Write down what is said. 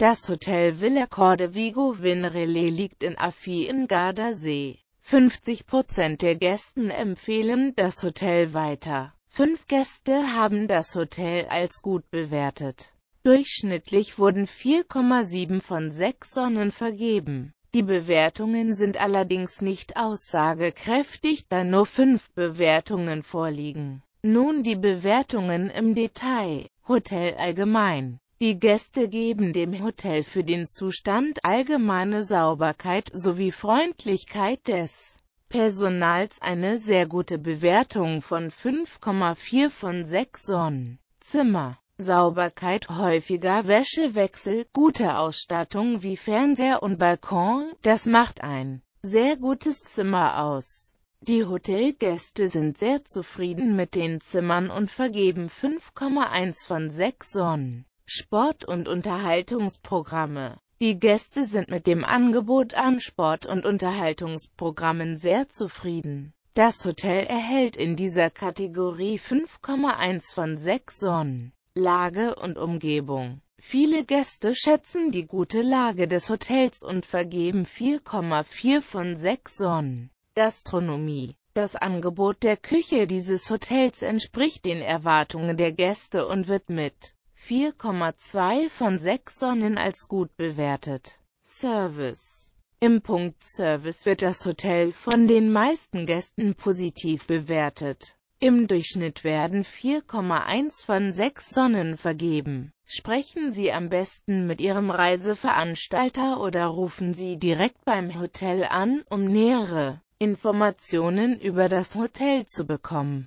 Das Hotel Villa Corde Cordevigo Vinerele liegt in Affi in Gardasee. 50 Prozent der Gästen empfehlen das Hotel weiter. Fünf Gäste haben das Hotel als gut bewertet. Durchschnittlich wurden 4,7 von 6 Sonnen vergeben. Die Bewertungen sind allerdings nicht aussagekräftig, da nur fünf Bewertungen vorliegen. Nun die Bewertungen im Detail. Hotel allgemein. Die Gäste geben dem Hotel für den Zustand, allgemeine Sauberkeit sowie Freundlichkeit des Personals eine sehr gute Bewertung von 5,4 von 6 Sonnen. Zimmer, Sauberkeit, häufiger Wäschewechsel, gute Ausstattung wie Fernseher und Balkon, das macht ein sehr gutes Zimmer aus. Die Hotelgäste sind sehr zufrieden mit den Zimmern und vergeben 5,1 von 6 Sonnen. Sport- und Unterhaltungsprogramme. Die Gäste sind mit dem Angebot an Sport- und Unterhaltungsprogrammen sehr zufrieden. Das Hotel erhält in dieser Kategorie 5,1 von 6 Sonnen. Lage und Umgebung Viele Gäste schätzen die gute Lage des Hotels und vergeben 4,4 von 6 Sonnen. Gastronomie das Angebot der Küche dieses Hotels entspricht den Erwartungen der Gäste und wird mit 4,2 von 6 Sonnen als gut bewertet. Service Im Punkt Service wird das Hotel von den meisten Gästen positiv bewertet. Im Durchschnitt werden 4,1 von 6 Sonnen vergeben. Sprechen Sie am besten mit Ihrem Reiseveranstalter oder rufen Sie direkt beim Hotel an, um nähere Informationen über das Hotel zu bekommen.